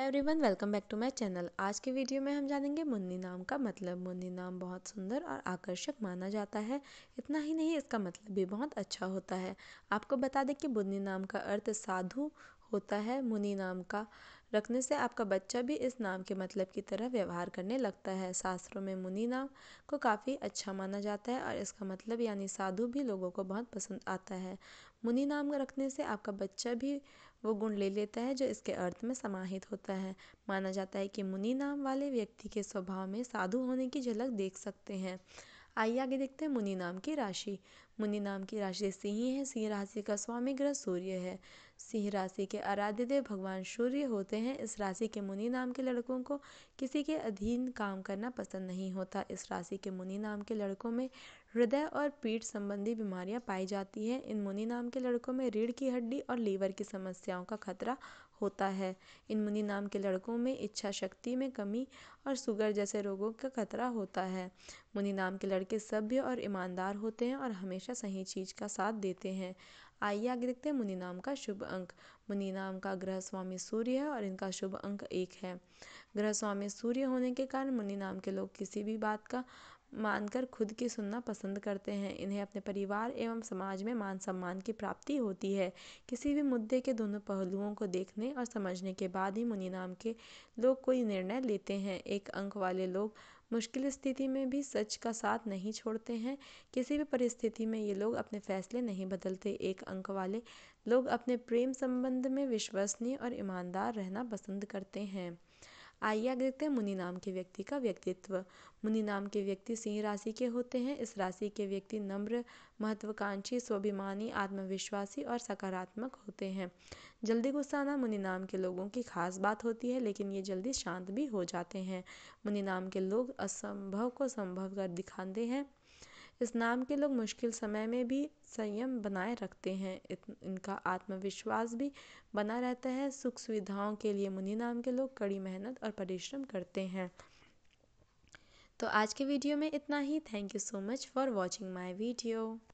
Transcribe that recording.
every everyone welcome back to my channel आज की video में हम जानेंगे मुन्नी नाम का मतलब मुन्नी नाम बहुत सुंदर और आकर्षक माना जाता है इतना ही नहीं इसका मतलब भी बहुत अच्छा होता है आपको बता दें कि मुन्नी नाम का अर्थ साधु होता है मुनि नाम का रखने से आपका बच्चा भी इस नाम के मतलब की तरह व्यवहार करने लगता है शास्त्रों में मुनि नाम को काफ़ी अच्छा माना जाता है और इसका मतलब यानी साधु भी लोगों को बहुत पसंद आता है मुनि नाम रखने से आपका बच्चा भी वो गुण ले लेता है जो इसके अर्थ में समाहित होता है माना जाता है कि मुनि नाम वाले व्यक्ति के स्वभाव में साधु होने की झलक देख सकते हैं आइए आगे देखते हैं मुनि नाम की राशि मुनि नाम की राशि सिंह है सिंह राशि का स्वामी ग्रह सूर्य है सिंह राशि के आराध्य देव भगवान सूर्य होते हैं इस राशि के मुनि नाम के लड़कों को किसी के अधीन काम करना पसंद नहीं होता इस राशि के मुनि नाम के लड़कों में हृदय और पीठ संबंधी बीमारियां पाई जाती हैं इन मुनि नाम के लड़कों में रीढ़ की हड्डी और लीवर की समस्याओं का खतरा होता है इन मुनि नाम के लड़कों में इच्छा शक्ति में कमी और शुगर जैसे रोगों का खतरा होता है मुनि नाम के लड़के सभ्य और ईमानदार होते हैं और हमेशा हमेशा सही चीज का साथ देते हैं आइए आगे देखते हैं मुनि नाम का शुभ अंक मुनि नाम का ग्रह स्वामी सूर्य है और इनका शुभ अंक एक है ग्रह स्वामी सूर्य होने के कारण मुनि नाम के लोग किसी भी बात का मानकर खुद की सुनना पसंद करते हैं इन्हें अपने परिवार एवं समाज में मान सम्मान की प्राप्ति होती है किसी भी मुद्दे के दोनों पहलुओं को देखने और समझने के बाद ही मुनि नाम के लोग कोई निर्णय लेते हैं एक अंक वाले लोग मुश्किल स्थिति में भी सच का साथ नहीं छोड़ते हैं किसी भी परिस्थिति में ये लोग अपने फैसले नहीं बदलते एक अंक वाले लोग अपने प्रेम संबंध में विश्वसनीय और ईमानदार रहना पसंद करते हैं आइए आगे देखते हैं मुनि नाम के व्यक्ति का व्यक्तित्व मुनि नाम के व्यक्ति सिंह राशि के होते हैं इस राशि के व्यक्ति नम्र महत्वाकांक्षी स्वाभिमानी आत्मविश्वासी और सकारात्मक होते हैं जल्दी गुस्सा आना मुनि नाम के लोगों की खास बात होती है लेकिन ये जल्दी शांत भी हो जाते हैं मुनि नाम के लोग असंभव को संभव कर दिखाते हैं इस नाम के लोग मुश्किल समय में भी संयम बनाए रखते हैं इनका आत्मविश्वास भी बना रहता है सुख सुविधाओं के लिए मुनि नाम के लोग कड़ी मेहनत और परिश्रम करते हैं तो आज के वीडियो में इतना ही thank you so much for watching my video